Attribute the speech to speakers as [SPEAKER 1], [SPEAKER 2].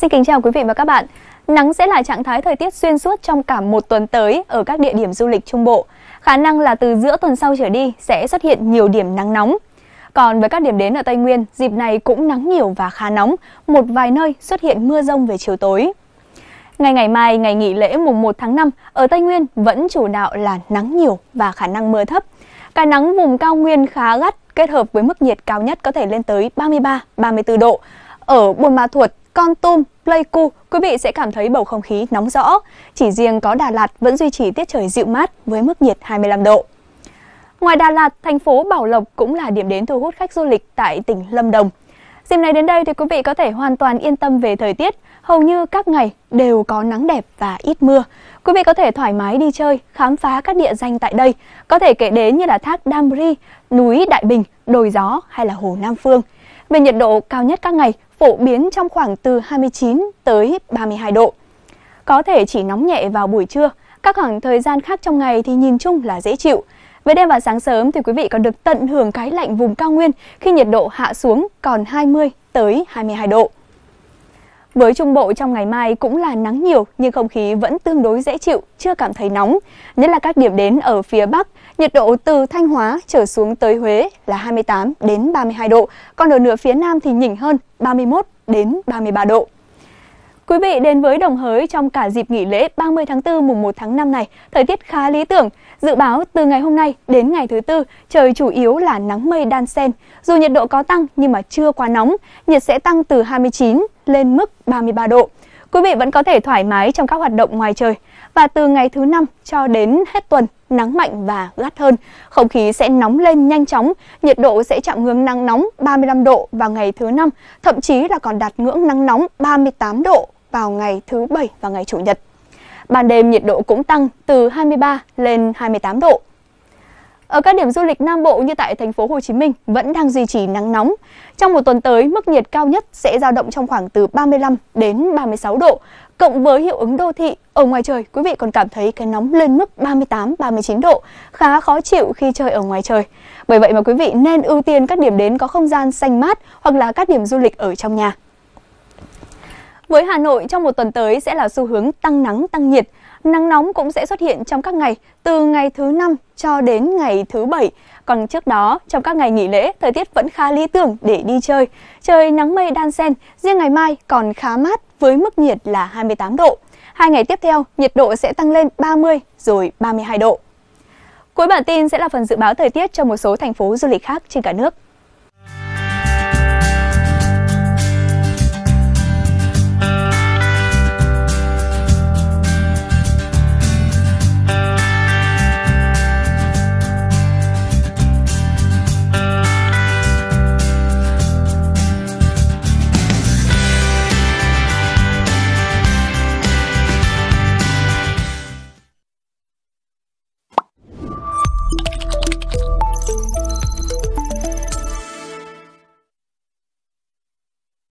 [SPEAKER 1] Xin kính chào quý vị và các bạn. Nắng sẽ là trạng thái thời tiết xuyên suốt trong cả một tuần tới ở các địa điểm du lịch Trung Bộ. Khả năng là từ giữa tuần sau trở đi sẽ xuất hiện nhiều điểm nắng nóng. Còn với các điểm đến ở Tây Nguyên, dịp này cũng nắng nhiều và khá nóng, một vài nơi xuất hiện mưa rông về chiều tối. Ngày ngày mai, ngày nghỉ lễ mùng 1 tháng 5, ở Tây Nguyên vẫn chủ đạo là nắng nhiều và khả năng mưa thấp. cả nắng vùng cao nguyên khá gắt kết hợp với mức nhiệt cao nhất có thể lên tới 33-34 độ. Ở Buôn Ma Thuột, con Tum, Pleiku, quý vị sẽ cảm thấy bầu không khí nóng rõ. Chỉ riêng có Đà Lạt vẫn duy trì tiết trời dịu mát với mức nhiệt 25 độ. Ngoài Đà Lạt, thành phố Bảo Lộc cũng là điểm đến thu hút khách du lịch tại tỉnh Lâm Đồng. Dịp này đến đây thì quý vị có thể hoàn toàn yên tâm về thời tiết, hầu như các ngày đều có nắng đẹp và ít mưa. Quý vị có thể thoải mái đi chơi, khám phá các địa danh tại đây, có thể kể đến như là thác Damri, núi Đại Bình, đồi gió hay là hồ Nam Phương. Về nhiệt độ cao nhất các ngày phổ biến trong khoảng từ 29 tới 32 độ. Có thể chỉ nóng nhẹ vào buổi trưa, các khoảng thời gian khác trong ngày thì nhìn chung là dễ chịu. Về đêm và sáng sớm thì quý vị còn được tận hưởng cái lạnh vùng cao nguyên khi nhiệt độ hạ xuống còn 20 tới 22 độ. Với Trung Bộ trong ngày mai cũng là nắng nhiều nhưng không khí vẫn tương đối dễ chịu, chưa cảm thấy nóng. Nhất là các điểm đến ở phía Bắc, nhiệt độ từ Thanh Hóa trở xuống tới Huế là 28 đến 32 độ, còn ở nửa phía Nam thì nhỉnh hơn 31 đến 33 độ. Quý vị đến với Đồng Hới trong cả dịp nghỉ lễ 30 tháng 4 mùng 1 tháng 5 này, thời tiết khá lý tưởng. Dự báo từ ngày hôm nay đến ngày thứ tư, trời chủ yếu là nắng mây đan xen. Dù nhiệt độ có tăng nhưng mà chưa quá nóng, nhiệt sẽ tăng từ 29 lên mức 33 độ. Quý vị vẫn có thể thoải mái trong các hoạt động ngoài trời. Và từ ngày thứ năm cho đến hết tuần, nắng mạnh và gắt hơn. Không khí sẽ nóng lên nhanh chóng, nhiệt độ sẽ chạm ngưỡng nắng nóng 35 độ vào ngày thứ năm, thậm chí là còn đạt ngưỡng nắng nóng 38 độ vào ngày thứ Bảy và ngày Chủ nhật. Ban đêm nhiệt độ cũng tăng từ 23 lên 28 độ. Ở các điểm du lịch Nam Bộ như tại thành phố Hồ Chí Minh vẫn đang duy trì nắng nóng. Trong một tuần tới, mức nhiệt cao nhất sẽ dao động trong khoảng từ 35 đến 36 độ. Cộng với hiệu ứng đô thị, ở ngoài trời quý vị còn cảm thấy cái nóng lên mức 38-39 độ, khá khó chịu khi chơi ở ngoài trời. Bởi vậy mà quý vị nên ưu tiên các điểm đến có không gian xanh mát hoặc là các điểm du lịch ở trong nhà. Với Hà Nội, trong một tuần tới sẽ là xu hướng tăng nắng, tăng nhiệt. Nắng nóng cũng sẽ xuất hiện trong các ngày từ ngày thứ năm cho đến ngày thứ bảy. Còn trước đó, trong các ngày nghỉ lễ, thời tiết vẫn khá lý tưởng để đi chơi. Trời nắng mây đan xen, riêng ngày mai còn khá mát với mức nhiệt là 28 độ. Hai ngày tiếp theo, nhiệt độ sẽ tăng lên 30 rồi 32 độ. Cuối bản tin sẽ là phần dự báo thời tiết cho một số thành phố du lịch khác trên cả nước.